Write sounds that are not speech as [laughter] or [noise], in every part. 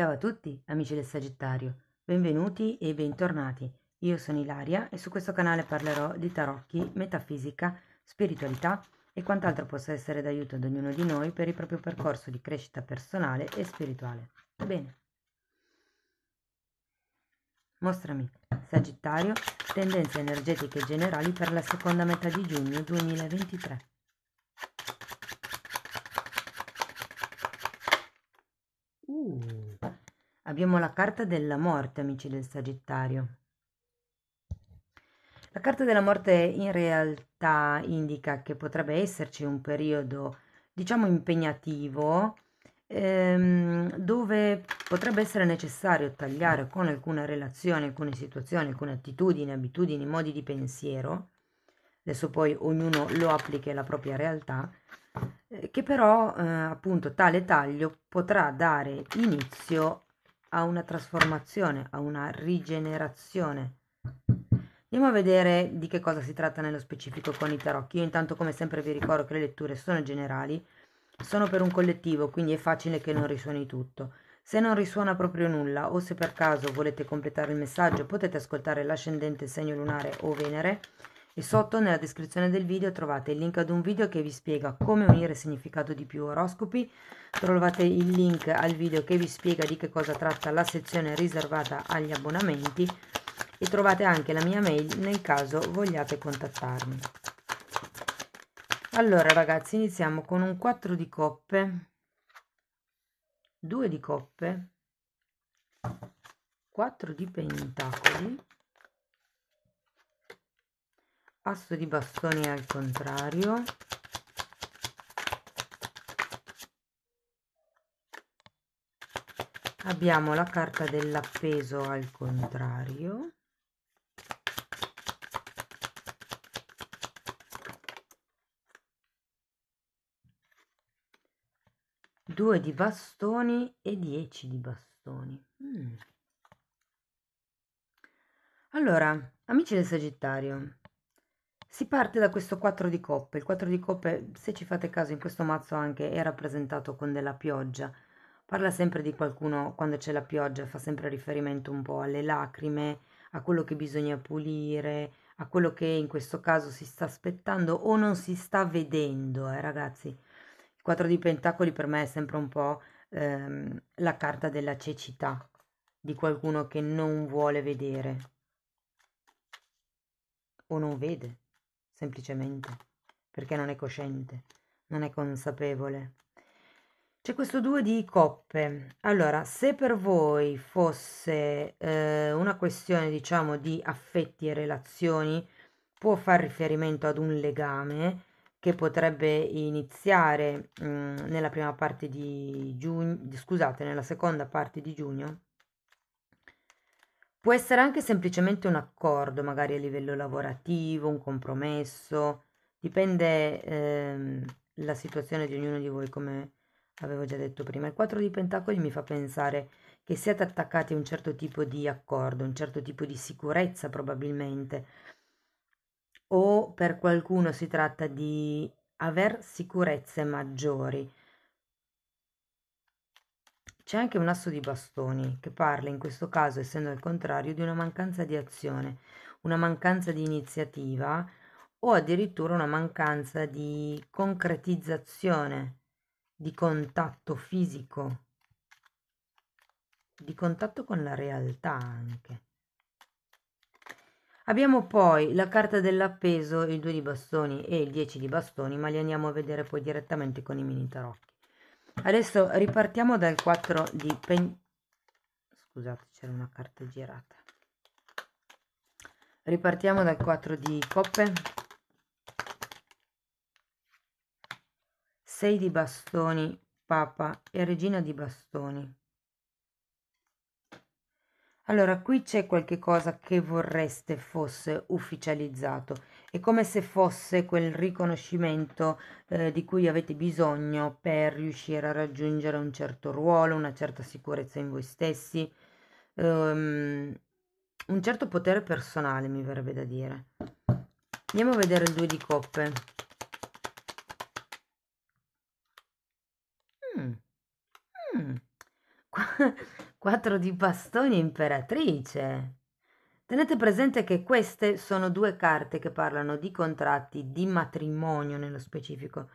Ciao a tutti amici del Sagittario, benvenuti e bentornati. Io sono Ilaria e su questo canale parlerò di tarocchi, metafisica, spiritualità e quant'altro possa essere d'aiuto ad ognuno di noi per il proprio percorso di crescita personale e spirituale. Bene. Mostrami, Sagittario, tendenze energetiche generali per la seconda metà di giugno 2023. Abbiamo la carta della morte, amici del Sagittario. La carta della morte in realtà indica che potrebbe esserci un periodo, diciamo, impegnativo, ehm, dove potrebbe essere necessario tagliare con alcune relazioni, alcune situazioni, alcune attitudini, abitudini, modi di pensiero. Adesso poi ognuno lo applica alla propria realtà, eh, che però eh, appunto tale taglio potrà dare inizio a una trasformazione, a una rigenerazione. Andiamo a vedere di che cosa si tratta nello specifico con i tarocchi. Io intanto come sempre vi ricordo che le letture sono generali, sono per un collettivo, quindi è facile che non risuoni tutto. Se non risuona proprio nulla o se per caso volete completare il messaggio potete ascoltare l'ascendente segno lunare o Venere e sotto nella descrizione del video trovate il link ad un video che vi spiega come unire significato di più oroscopi, trovate il link al video che vi spiega di che cosa tratta la sezione riservata agli abbonamenti e trovate anche la mia mail nel caso vogliate contattarmi. Allora ragazzi iniziamo con un 4 di coppe, 2 di coppe, 4 di pentacoli passo di bastoni al contrario abbiamo la carta dell'appeso al contrario due di bastoni e 10 di bastoni mm. allora amici del sagittario si parte da questo 4 di coppe. Il 4 di coppe, se ci fate caso, in questo mazzo anche è rappresentato con della pioggia. Parla sempre di qualcuno quando c'è la pioggia, fa sempre riferimento un po' alle lacrime, a quello che bisogna pulire, a quello che in questo caso si sta aspettando o non si sta vedendo, eh, ragazzi. Il 4 di pentacoli per me è sempre un po' ehm, la carta della cecità, di qualcuno che non vuole vedere o non vede semplicemente, perché non è cosciente, non è consapevole. C'è questo due di coppe. Allora, se per voi fosse eh, una questione, diciamo, di affetti e relazioni, può far riferimento ad un legame che potrebbe iniziare mh, mm, nella prima parte di giugno, scusate, nella seconda parte di giugno, Può essere anche semplicemente un accordo, magari a livello lavorativo, un compromesso, dipende ehm, la situazione di ognuno di voi, come avevo già detto prima. Il 4 di Pentacoli mi fa pensare che siate attaccati a un certo tipo di accordo, un certo tipo di sicurezza probabilmente, o per qualcuno si tratta di aver sicurezze maggiori. C'è anche un asso di bastoni, che parla in questo caso, essendo al contrario, di una mancanza di azione, una mancanza di iniziativa o addirittura una mancanza di concretizzazione, di contatto fisico, di contatto con la realtà anche. Abbiamo poi la carta dell'appeso, il 2 di bastoni e il 10 di bastoni, ma li andiamo a vedere poi direttamente con i mini tarocchi. Adesso ripartiamo dal 4 di Pentacoli. Scusate, c'era una carta girata. Ripartiamo dal 4 di Coppe. 6 di bastoni, Papa e Regina di bastoni. Allora, qui c'è qualche cosa che vorreste fosse ufficializzato. È come se fosse quel riconoscimento eh, di cui avete bisogno per riuscire a raggiungere un certo ruolo, una certa sicurezza in voi stessi, um, un certo potere personale, mi verrebbe da dire. Andiamo a vedere il due di coppe. Mm. Mm. [laughs] quattro di bastoni imperatrice. Tenete presente che queste sono due carte che parlano di contratti, di matrimonio nello specifico,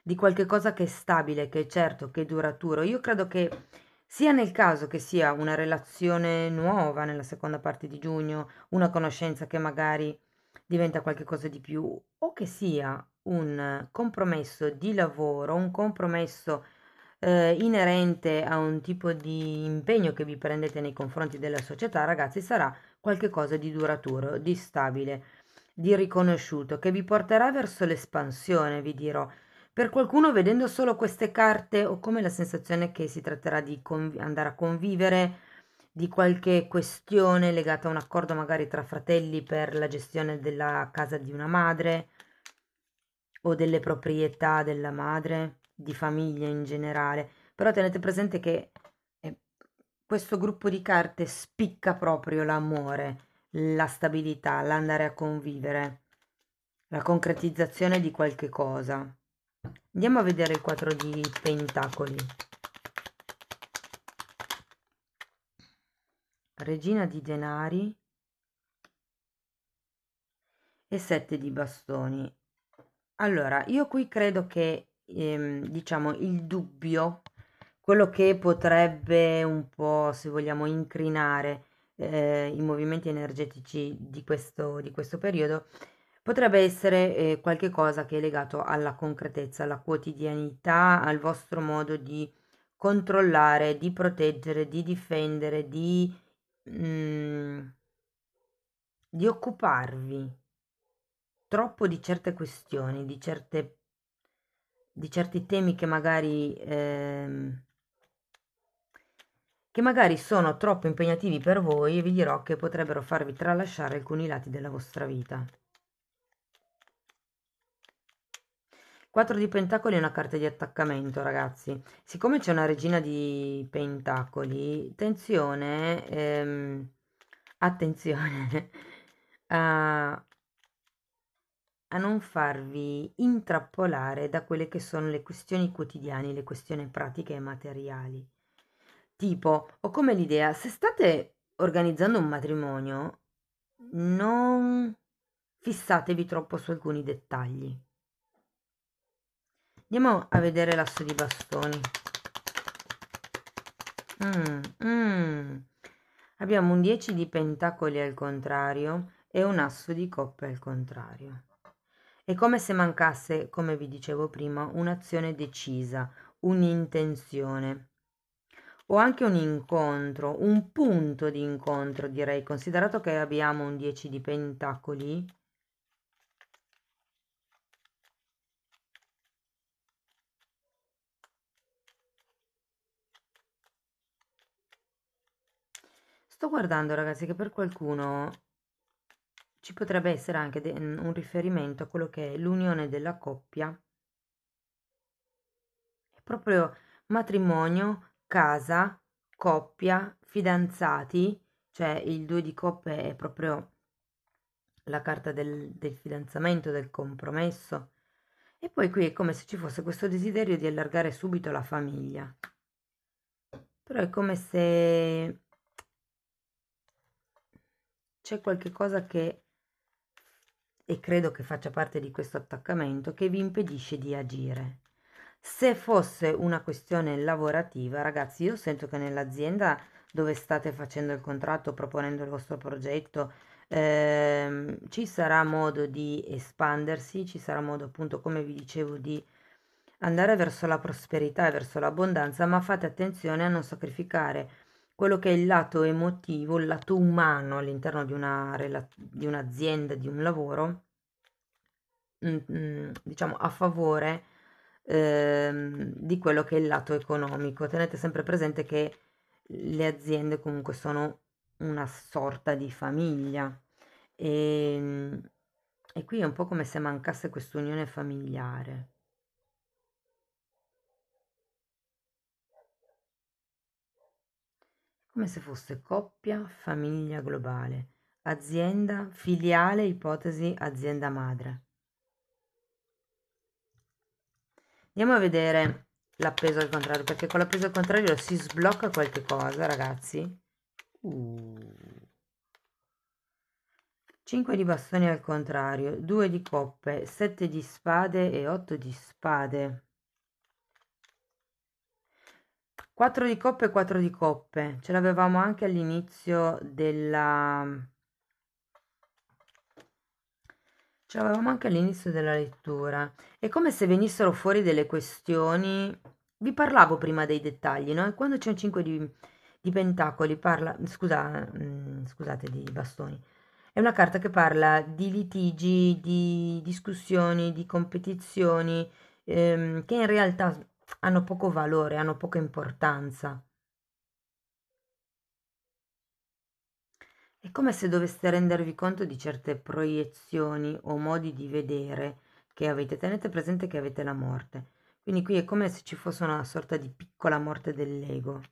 di qualche cosa che è stabile, che è certo, che è duraturo. Io credo che sia nel caso che sia una relazione nuova nella seconda parte di giugno, una conoscenza che magari diventa qualcosa di più, o che sia un compromesso di lavoro, un compromesso di eh, inerente a un tipo di impegno che vi prendete nei confronti della società, ragazzi, sarà qualcosa di duraturo, di stabile, di riconosciuto, che vi porterà verso l'espansione, vi dirò. Per qualcuno vedendo solo queste carte ho come la sensazione che si tratterà di andare a convivere, di qualche questione legata a un accordo magari tra fratelli per la gestione della casa di una madre o delle proprietà della madre di famiglia in generale, però tenete presente che eh, questo gruppo di carte spicca proprio l'amore, la stabilità, l'andare a convivere, la concretizzazione di qualche cosa. Andiamo a vedere il 4 di Pentacoli. Regina di denari e 7 di bastoni. Allora, io qui credo che ehm, diciamo, il dubbio, quello che potrebbe un po', se vogliamo, incrinare eh, i movimenti energetici di questo, di questo periodo, potrebbe essere eh, qualche cosa che è legato alla concretezza, alla quotidianità, al vostro modo di controllare, di proteggere, di difendere, di, mh, mm, di occuparvi troppo di certe questioni, di certe di certi temi che magari, ehm, che magari sono troppo impegnativi per voi e vi dirò che potrebbero farvi tralasciare alcuni lati della vostra vita. 4 di pentacoli è una carta di attaccamento, ragazzi. Siccome c'è una regina di pentacoli, attenzione, ehm, attenzione [laughs] a, a non farvi intrappolare da quelle che sono le questioni quotidiane, le questioni pratiche e materiali. Tipo, ho come l'idea, se state organizzando un matrimonio, non fissatevi troppo su alcuni dettagli. Andiamo a vedere l'asso di bastoni. Mm, mm. Abbiamo un 10 di pentacoli al contrario e un asso di coppe al contrario. È come se mancasse, come vi dicevo prima, un'azione decisa, un'intenzione o anche un incontro, un punto di incontro direi, considerato che abbiamo un 10 di pentacoli. Sto guardando ragazzi che per qualcuno ci potrebbe essere anche mm, un riferimento a quello che è l'unione della coppia, è proprio matrimonio, casa, coppia, fidanzati, cioè il due di coppe è proprio la carta del, del fidanzamento, del compromesso. E poi qui è come se ci fosse questo desiderio di allargare subito la famiglia. Però è come se c'è qualche cosa che e credo che faccia parte di questo attaccamento che vi impedisce di agire. Se fosse una questione lavorativa, ragazzi, io sento che nell'azienda dove state facendo il contratto, proponendo il vostro progetto, ehm, ci sarà modo di espandersi, ci sarà modo appunto, come vi dicevo, di andare verso la prosperità e verso l'abbondanza, ma fate attenzione a non sacrificare quello che è il lato emotivo, il lato umano all'interno di, una, di un'azienda, di un lavoro, mm, mm, diciamo a favore ehm, di quello che è il lato economico. Tenete sempre presente che le aziende comunque sono una sorta di famiglia e, ehm, e qui è un po' come se mancasse quest'unione familiare. come se fosse coppia, famiglia globale, azienda, filiale, ipotesi, azienda madre. Andiamo a vedere l'appeso al contrario, perché con l'appeso al contrario si sblocca qualche cosa, ragazzi. Uh. 5 di bastoni al contrario, 2 di coppe, 7 di spade e 8 di spade. 4 di coppe e 4 di coppe. Ce l'avevamo anche all'inizio della... Ce l'avevamo anche all'inizio della lettura. È come se venissero fuori delle questioni... Vi parlavo prima dei dettagli, no? E quando c'è un 5 di, di pentacoli parla... Scusa, mh, mm, scusate, di bastoni. È una carta che parla di litigi, di discussioni, di competizioni, ehm, che in realtà hanno poco valore, hanno poca importanza. È come se doveste rendervi conto di certe proiezioni o modi di vedere che avete. Tenete presente che avete la morte. Quindi qui è come se ci fosse una sorta di piccola morte dell'ego.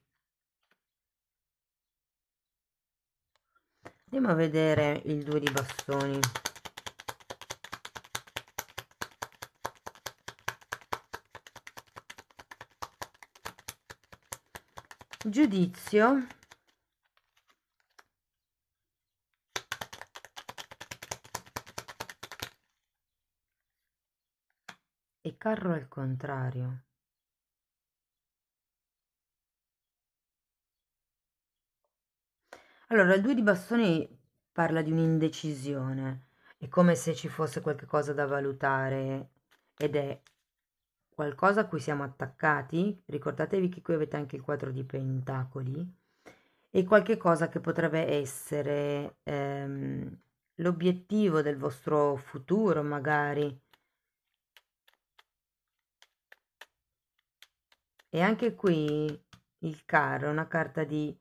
Andiamo a vedere il due di bastoni. giudizio e carro al contrario. Allora, il due di bastoni parla di un'indecisione, è come se ci fosse qualcosa da valutare ed è qualcosa a cui siamo attaccati, ricordatevi che qui avete anche il quadro di pentacoli, e qualche cosa che potrebbe essere ehm, l'obiettivo del vostro futuro magari. E anche qui il carro è una carta di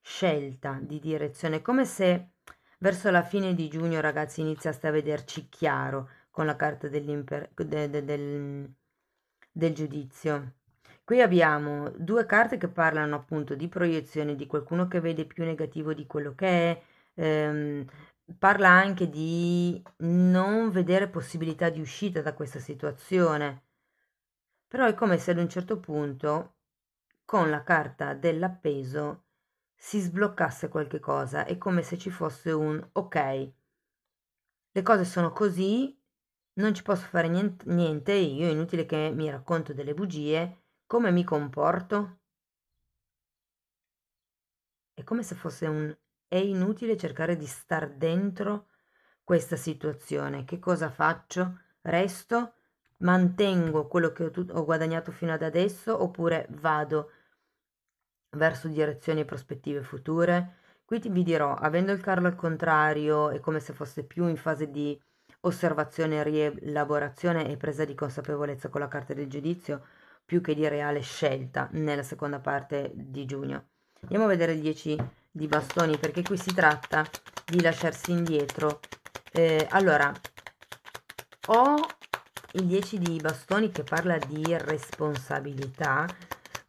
scelta, di direzione, come se verso la fine di giugno ragazzi iniziaste a vederci chiaro con la carta dell'imper... De, de, del del giudizio. Qui abbiamo due carte che parlano appunto di proiezione, di qualcuno che vede più negativo di quello che è, ehm, parla anche di non vedere possibilità di uscita da questa situazione. Però è come se ad un certo punto, con la carta dell'appeso, si sbloccasse qualche cosa, è come se ci fosse un ok, le cose sono così, non ci posso fare niente, io è inutile che mi racconto delle bugie. Come mi comporto? È come se fosse un... È inutile cercare di star dentro questa situazione. Che cosa faccio? Resto? Mantengo quello che ho, tut- ho guadagnato fino ad adesso oppure vado verso direzioni e prospettive future? Qui vi dirò, avendo il Carlo al contrario, è come se fosse più in fase di osservazione, rielaborazione e presa di consapevolezza con la carta del giudizio, più che di reale scelta nella seconda parte di giugno. Andiamo a vedere il 10 di bastoni perché qui si tratta di lasciarsi indietro. Eh, allora, ho il 10 di bastoni che parla di responsabilità,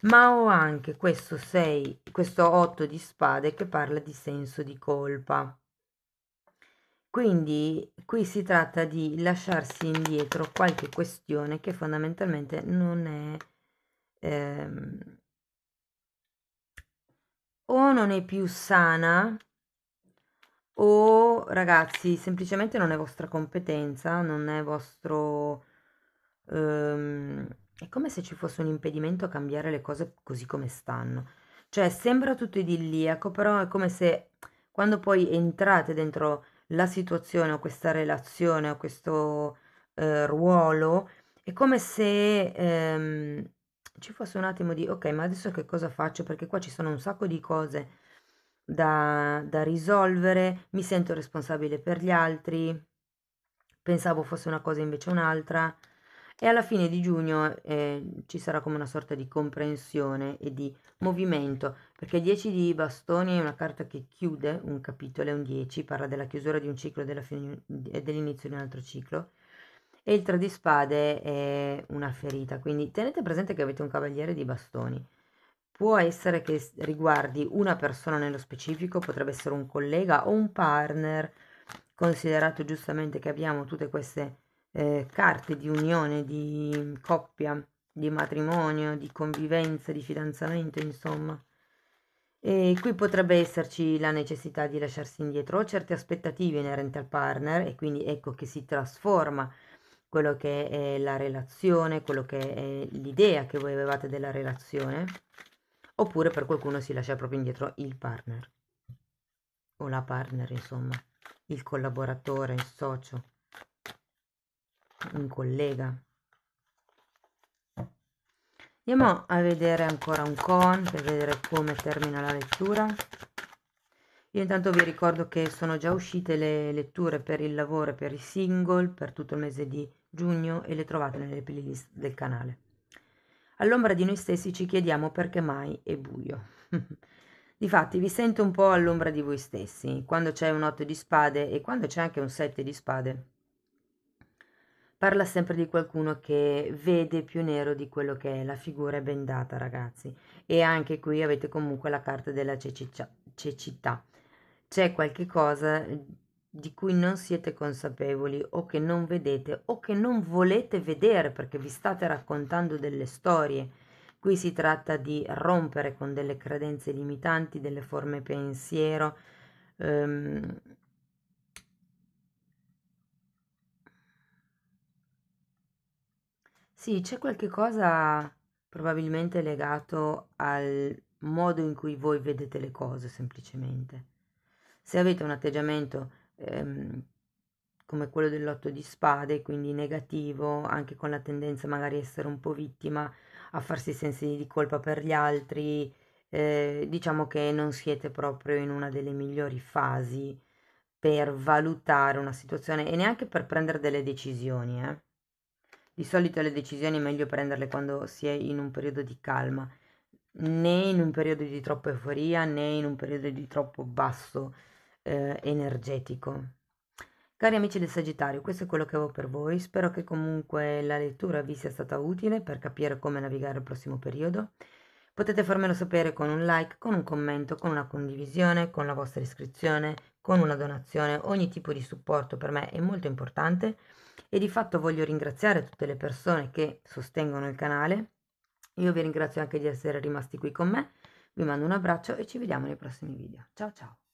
ma ho anche questo, 6, questo 8 di spade che parla di senso di colpa. Quindi qui si tratta di lasciarsi indietro qualche questione che fondamentalmente non è ehm, o non è più sana o ragazzi semplicemente non è vostra competenza, non è vostro... Ehm, è come se ci fosse un impedimento a cambiare le cose così come stanno. Cioè sembra tutto idilliaco, però è come se quando poi entrate dentro la situazione o questa relazione o questo eh, ruolo, è come se ehm, ci fosse un attimo di ok, ma adesso che cosa faccio? Perché qua ci sono un sacco di cose da, da risolvere, mi sento responsabile per gli altri, pensavo fosse una cosa invece un'altra e alla fine di giugno eh, ci sarà come una sorta di comprensione e di movimento, perché 10 di bastoni è una carta che chiude un capitolo, è un 10, parla della chiusura di un ciclo e dell'inizio di un altro ciclo, e il 3 di spade è una ferita, quindi tenete presente che avete un cavaliere di bastoni. Può essere che riguardi una persona nello specifico, potrebbe essere un collega o un partner, considerato giustamente che abbiamo tutte queste eh, carte di unione, di coppia, di matrimonio, di convivenza, di fidanzamento, insomma. E qui potrebbe esserci la necessità di lasciarsi indietro o certe aspettative inerenti al partner e quindi ecco che si trasforma quello che è la relazione, quello che è l'idea che voi avevate della relazione, oppure per qualcuno si lascia proprio indietro il partner o la partner, insomma, il collaboratore, il socio un collega. Andiamo a vedere ancora un con per vedere come termina la lettura. Io intanto vi ricordo che sono già uscite le letture per il lavoro e per i single per tutto il mese di giugno e le trovate nelle playlist del canale. All'ombra di noi stessi ci chiediamo perché mai è buio. [laughs] Difatti vi sento un po' all'ombra di voi stessi, quando c'è un 8 di spade e quando c'è anche un 7 di spade. Parla sempre di qualcuno che vede più nero di quello che è, la figura è bendata ragazzi. E anche qui avete comunque la carta della cecità. C'è qualche cosa eh, di cui non siete consapevoli o che non vedete o che non volete vedere perché vi state raccontando delle storie. Qui si tratta di rompere con delle credenze limitanti, delle forme pensiero, ehm, Sì, c'è qualche cosa probabilmente legato al modo in cui voi vedete le cose, semplicemente. Se avete un atteggiamento ehm, come quello dell'otto di spade, quindi negativo, anche con la tendenza magari a essere un po' vittima, a farsi sensi di colpa per gli altri, eh, diciamo che non siete proprio in una delle migliori fasi per valutare una situazione e neanche per prendere delle decisioni, eh. Di solito le decisioni è meglio prenderle quando si è in un periodo di calma, né in un periodo di troppa euforia né in un periodo di troppo basso eh, energetico. Cari amici del Sagittario, questo è quello che avevo per voi, spero che comunque la lettura vi sia stata utile per capire come navigare il prossimo periodo. Potete farmelo sapere con un like, con un commento, con una condivisione, con la vostra iscrizione, con una donazione, ogni tipo di supporto per me è molto importante e di fatto voglio ringraziare tutte le persone che sostengono il canale. Io vi ringrazio anche di essere rimasti qui con me, vi mando un abbraccio e ci vediamo nei prossimi video. Ciao ciao!